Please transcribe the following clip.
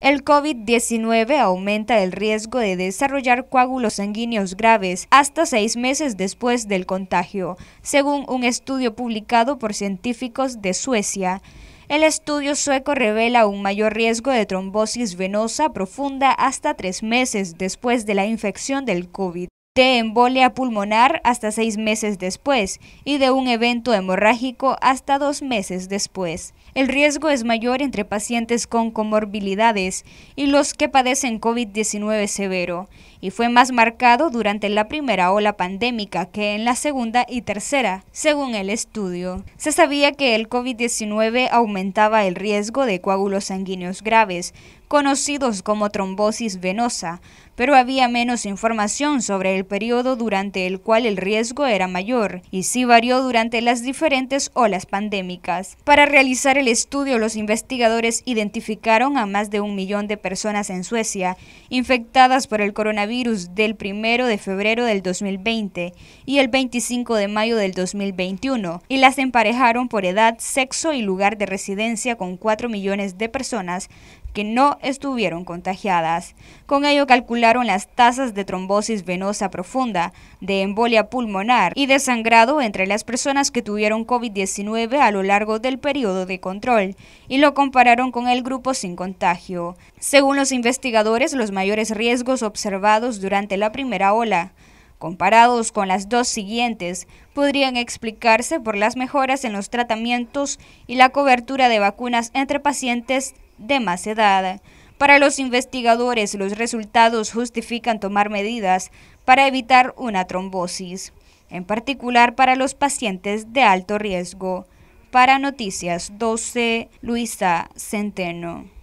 El COVID-19 aumenta el riesgo de desarrollar coágulos sanguíneos graves hasta seis meses después del contagio, según un estudio publicado por científicos de Suecia. El estudio sueco revela un mayor riesgo de trombosis venosa profunda hasta tres meses después de la infección del COVID de embolia pulmonar hasta seis meses después y de un evento hemorrágico hasta dos meses después. El riesgo es mayor entre pacientes con comorbilidades y los que padecen COVID-19 severo, y fue más marcado durante la primera ola pandémica que en la segunda y tercera, según el estudio. Se sabía que el COVID-19 aumentaba el riesgo de coágulos sanguíneos graves, conocidos como trombosis venosa, pero había menos información sobre el periodo durante el cual el riesgo era mayor y si varió durante las diferentes olas pandémicas. Para realizar el estudio, los investigadores identificaron a más de un millón de personas en Suecia infectadas por el coronavirus del 1 de febrero del 2020 y el 25 de mayo del 2021 y las emparejaron por edad, sexo y lugar de residencia con 4 millones de personas que no estuvieron contagiadas. Con ello calcularon las tasas de trombosis venosa profunda, de embolia pulmonar y de sangrado entre las personas que tuvieron COVID-19 a lo largo del periodo de control y lo compararon con el grupo sin contagio. Según los investigadores, los mayores riesgos observados durante la primera ola comparados con las dos siguientes, podrían explicarse por las mejoras en los tratamientos y la cobertura de vacunas entre pacientes de más edad. Para los investigadores, los resultados justifican tomar medidas para evitar una trombosis, en particular para los pacientes de alto riesgo. Para Noticias 12, Luisa Centeno.